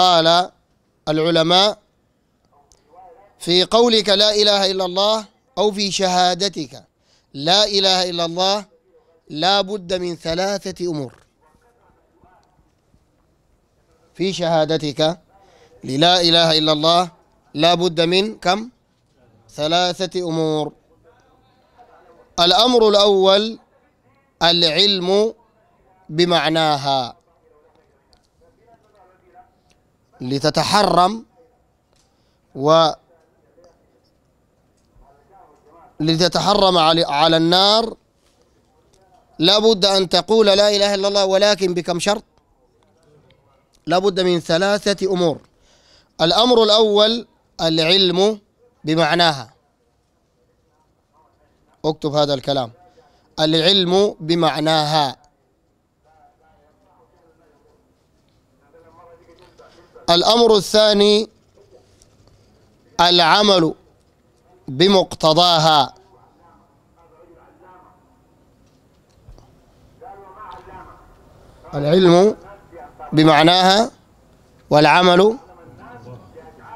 قال العلماء في قولك لا إله إلا الله أو في شهادتك لا إله إلا الله لا بد من ثلاثة أمور في شهادتك للا إله إلا الله لا بد من كم ثلاثة أمور الأمر الأول العلم بمعناها لتتحرم و لتتحرم على النار لابد أن تقول لا إله إلا الله ولكن بكم شرط لابد من ثلاثة أمور الأمر الأول العلم بمعناها اكتب هذا الكلام العلم بمعناها الأمر الثاني العمل بمقتضاها العلم بمعناها والعمل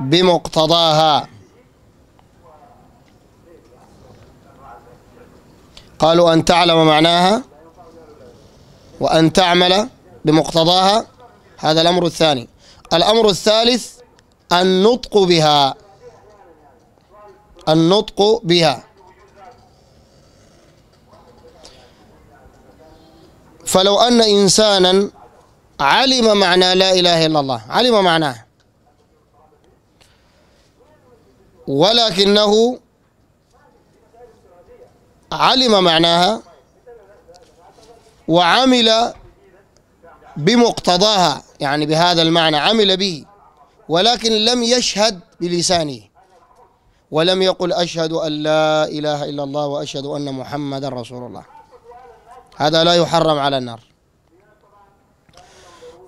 بمقتضاها قالوا أن تعلم معناها وأن تعمل بمقتضاها هذا الأمر الثاني الأمر الثالث النطق بها النطق بها فلو أن إنسانا علم معنى لا إله إلا الله علم معناه ولكنه علم معناها وعمل بمقتضاها يعني بهذا المعنى عمل به ولكن لم يشهد بلسانه ولم يقل أشهد أن لا إله إلا الله وأشهد أن محمدا رسول الله هذا لا يحرم على النار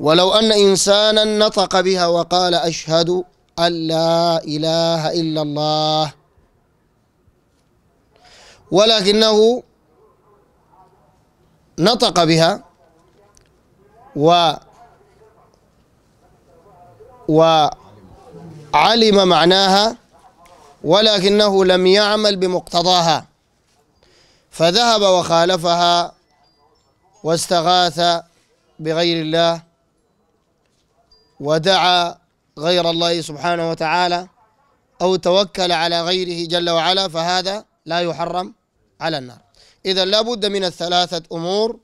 ولو أن إنسانا نطق بها وقال أشهد أن لا إله إلا الله ولكنه نطق بها و وعلم معناها ولكنه لم يعمل بمقتضاها فذهب وخالفها واستغاث بغير الله ودعا غير الله سبحانه وتعالى أو توكل على غيره جل وعلا فهذا لا يحرم على النار إذا لا بد من الثلاثة أمور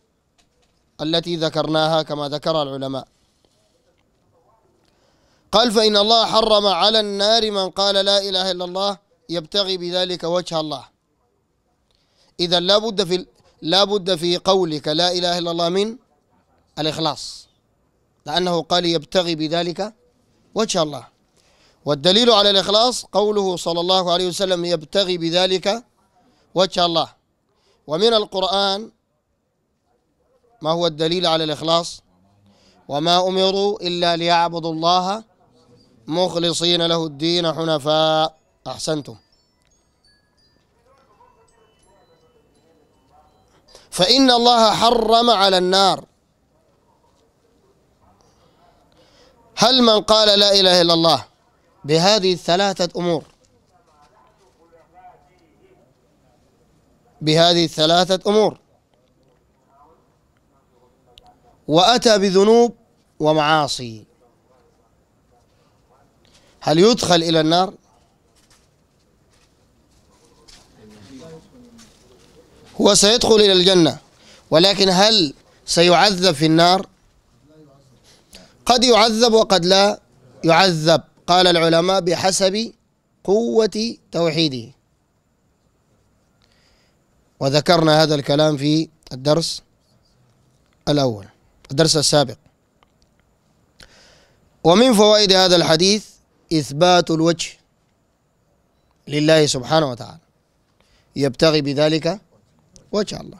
التي ذكرناها كما ذكر العلماء قال فإن الله حرم على النار من قال لا إله إلا الله يبتغي بذلك وجه الله إذا لا بد في لا بد في قولك لا إله إلا الله من الإخلاص لأنه قال يبتغي بذلك وجه الله والدليل على الإخلاص قوله صلى الله عليه وسلم يبتغي بذلك وجه الله ومن القرآن ما هو الدليل على الإخلاص وما أمروا إلا ليعبدوا الله مخلصين له الدين حنفاء أحسنتم فإن الله حرم على النار هل من قال لا إله إلا الله بهذه الثلاثة أمور بهذه الثلاثة أمور وأتى بذنوب ومعاصي هل يدخل إلى النار هو سيدخل إلى الجنة ولكن هل سيعذب في النار قد يعذب وقد لا يعذب قال العلماء بحسب قوة توحيده وذكرنا هذا الكلام في الدرس الأول الدرس السابق ومن فوائد هذا الحديث إثبات الوجه لله سبحانه وتعالى يبتغي بذلك وجه الله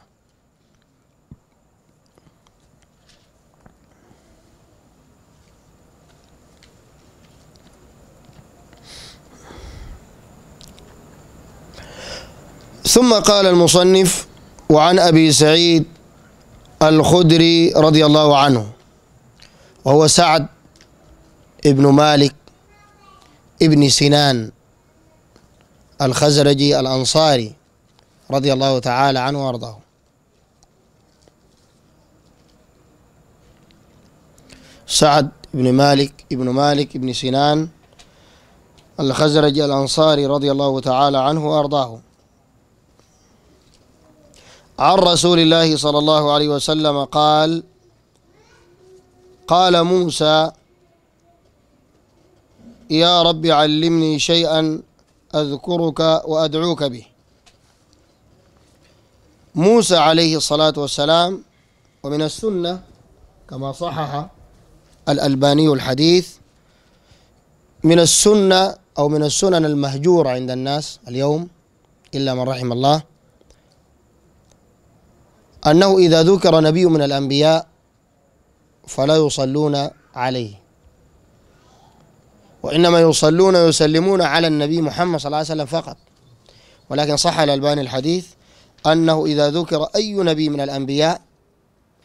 ثم قال المصنف وعن أبي سعيد الخدري رضي الله عنه وهو سعد ابن مالك ابن سنان الخزرجي الأنصاري رضي الله تعالى عنه وأرضاه سعد بن مالك ابن مالك ابن سنان الخزرجي الأنصاري رضي الله تعالى عنه وأرضاه عن رسول الله صلى الله عليه وسلم قال قال موسى يا رب علمني شيئا أذكرك وأدعوك به موسى عليه الصلاة والسلام ومن السنة كما صحح الألباني الحديث من السنة أو من السنن المهجورة عند الناس اليوم إلا من رحم الله أنه إذا ذكر نبي من الأنبياء فلا يصلون عليه وإنما يصلون ويسلمون على النبي محمد صلى الله عليه وسلم فقط ولكن صح الألباني الحديث أنه إذا ذكر أي نبي من الأنبياء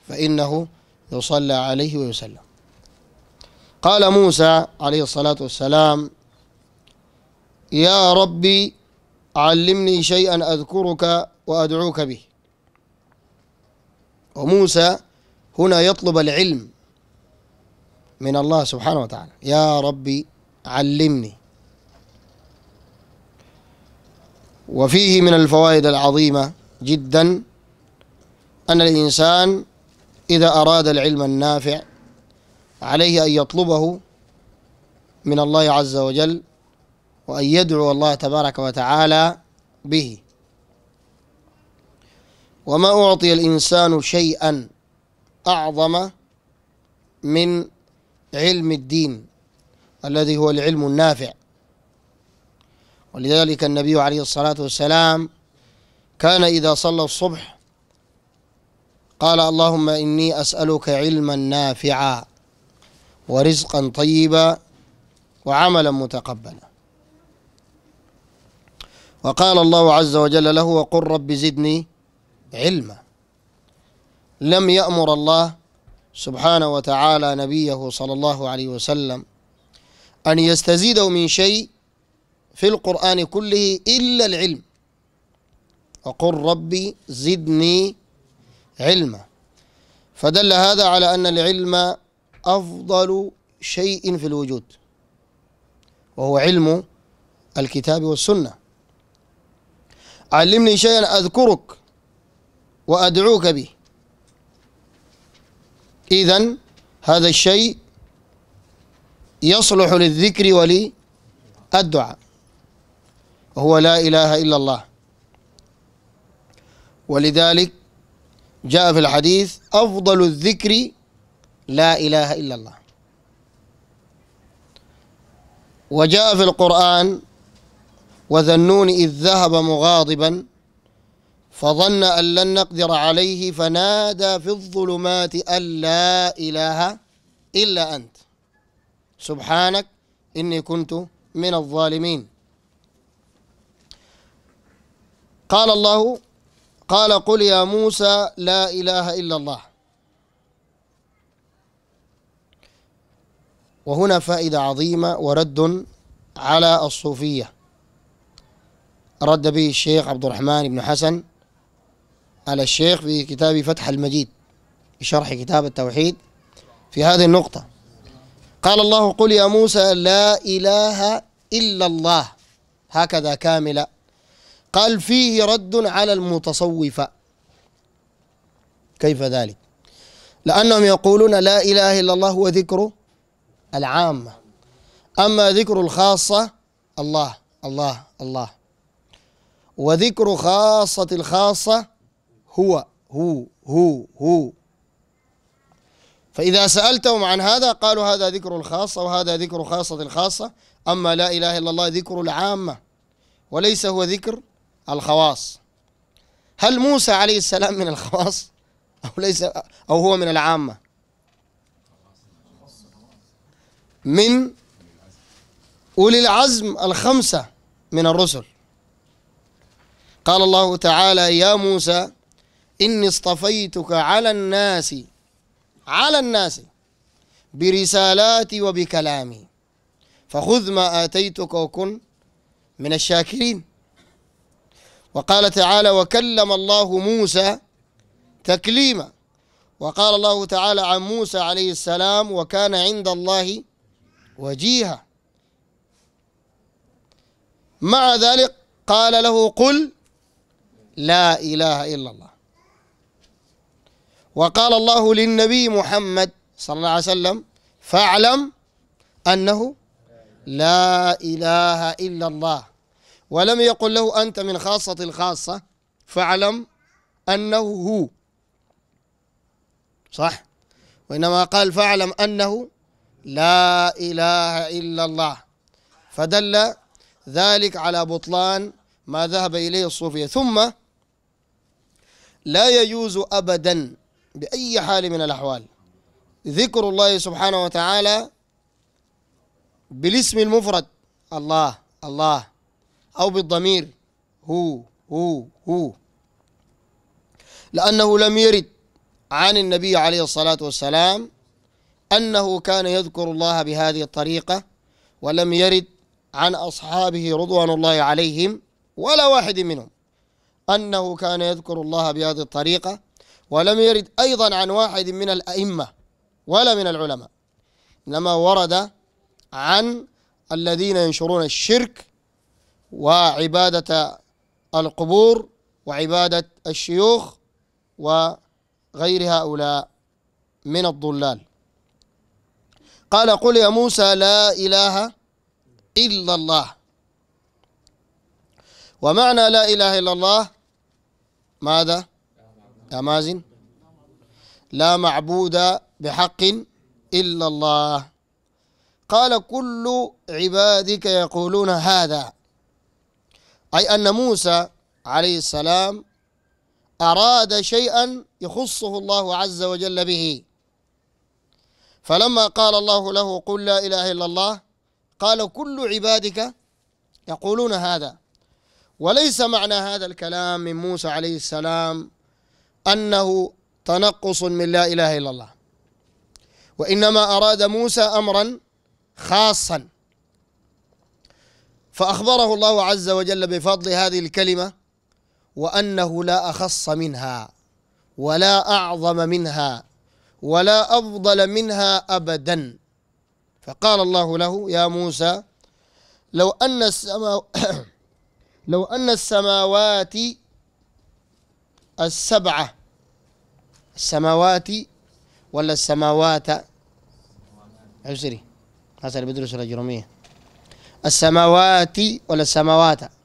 فإنه يصلى عليه ويسلم قال موسى عليه الصلاة والسلام يا ربي علمني شيئا أذكرك وأدعوك به وموسى هنا يطلب العلم من الله سبحانه وتعالى يا ربي علمني وفيه من الفوائد العظيمة جدا أن الإنسان إذا أراد العلم النافع عليه أن يطلبه من الله عز وجل وأن يدعو الله تبارك وتعالى به وما أعطي الإنسان شيئا أعظم من علم الدين الذي هو العلم النافع ولذلك النبي عليه الصلاة والسلام كان إذا صلى الصبح قال اللهم إني أسألك علما نافعا ورزقا طيبا وعملا متقبلا وقال الله عز وجل له وقل رب زدني علما لم يأمر الله سبحانه وتعالى نبيه صلى الله عليه وسلم أن يستزيدوا من شيء في القرآن كله إلا العلم وقل ربي زدني علما فدل هذا على أن العلم أفضل شيء في الوجود وهو علم الكتاب والسنة علمني شيئا أذكرك وأدعوك به إذا هذا الشيء يصلح للذكر وللدعاء وهو لا إله إلا الله ولذلك جاء في الحديث أفضل الذكر لا إله إلا الله وجاء في القرآن وذنون إذ ذهب مغاضبا فظن أن لن نقدر عليه فنادى في الظلمات أن لا إله إلا أنت سبحانك إني كنت من الظالمين قال الله قال قل يا موسى لا إله إلا الله وهنا فائدة عظيمة ورد على الصوفية رد به الشيخ عبد الرحمن بن حسن على الشيخ في كتاب فتح المجيد في شرح كتاب التوحيد في هذه النقطة قال الله قل يا موسى لا إله إلا الله هكذا كاملة قال فيه رد على المتصوفة كيف ذلك لأنهم يقولون لا إله إلا الله هو ذكر العامة أما ذكر الخاصة الله الله الله وذكر خاصة الخاصة هو هو هو هو فإذا سألتهم عن هذا قالوا هذا ذكر الخاصة وهذا ذكر خاصة الخاصة أما لا إله إلا الله ذكر العامة وليس هو ذكر الخواص هل موسى عليه السلام من الخواص أو ليس أو هو من العامة من أولي العزم الخمسة من الرسل قال الله تعالى يا موسى إني اصطفيتك على الناس على الناس برسالاتي وبكلامي فخذ ما آتيتك وكن من الشاكرين وقال تعالى وكلم الله موسى تكليما وقال الله تعالى عن موسى عليه السلام وكان عند الله وجيها مع ذلك قال له قل لا إله إلا الله وقال الله للنبي محمد صلى الله عليه وسلم فاعلم أنه لا إله إلا الله ولم يقل له أنت من خاصة الخاصة فاعلم أنه هو صح وإنما قال فاعلم أنه لا إله إلا الله فدل ذلك على بطلان ما ذهب إليه الصوفية ثم لا يجوز أبدا بأي حال من الأحوال ذكر الله سبحانه وتعالى بالاسم المفرد الله الله أو بالضمير هو هو هو لأنه لم يرد عن النبي عليه الصلاة والسلام أنه كان يذكر الله بهذه الطريقة ولم يرد عن أصحابه رضوان الله عليهم ولا واحد منهم أنه كان يذكر الله بهذه الطريقة ولم يرد أيضا عن واحد من الأئمة ولا من العلماء إنما ورد عن الذين ينشرون الشرك وعبادة القبور وعبادة الشيوخ وغير هؤلاء من الضلال قال قل يا موسى لا إله إلا الله ومعنى لا إله إلا الله ماذا؟ يا مازن لا معبود بحق إلا الله قال كل عبادك يقولون هذا أي أن موسى عليه السلام أراد شيئا يخصه الله عز وجل به فلما قال الله له قل لا إله إلا الله قال كل عبادك يقولون هذا وليس معنى هذا الكلام من موسى عليه السلام أنه تنقص من لا إله إلا الله وإنما أراد موسى أمرا خاصا فأخبره الله عز وجل بفضل هذه الكلمة وأنه لا أخص منها ولا أعظم منها ولا أفضل منها أبدا فقال الله له يا موسى لو أن السما لو أن السماوات السبعة السماوات ولا السماوات عسري هذا اللي بدرس الجرمية السماوات ولا السماوات